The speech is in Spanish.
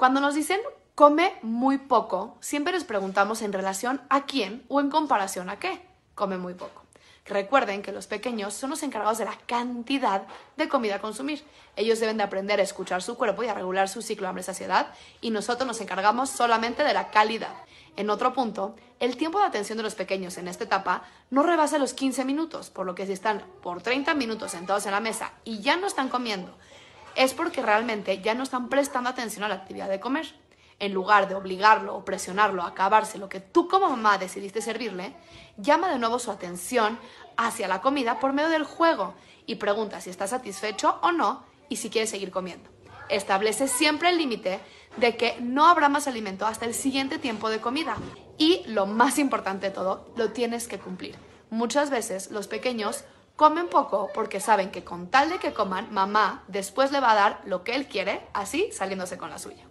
Cuando nos dicen come muy poco, siempre les preguntamos en relación a quién o en comparación a qué come muy poco. Recuerden que los pequeños son los encargados de la cantidad de comida a consumir. Ellos deben de aprender a escuchar su cuerpo y a regular su ciclo de hambre-saciedad y nosotros nos encargamos solamente de la calidad. En otro punto, el tiempo de atención de los pequeños en esta etapa no rebasa los 15 minutos, por lo que si están por 30 minutos sentados en la mesa y ya no están comiendo, es porque realmente ya no están prestando atención a la actividad de comer. En lugar de obligarlo o presionarlo a acabarse lo que tú como mamá decidiste servirle, llama de nuevo su atención hacia la comida por medio del juego y pregunta si está satisfecho o no y si quiere seguir comiendo. Establece siempre el límite de que no habrá más alimento hasta el siguiente tiempo de comida. Y lo más importante de todo, lo tienes que cumplir. Muchas veces los pequeños Comen poco porque saben que con tal de que coman, mamá después le va a dar lo que él quiere, así saliéndose con la suya.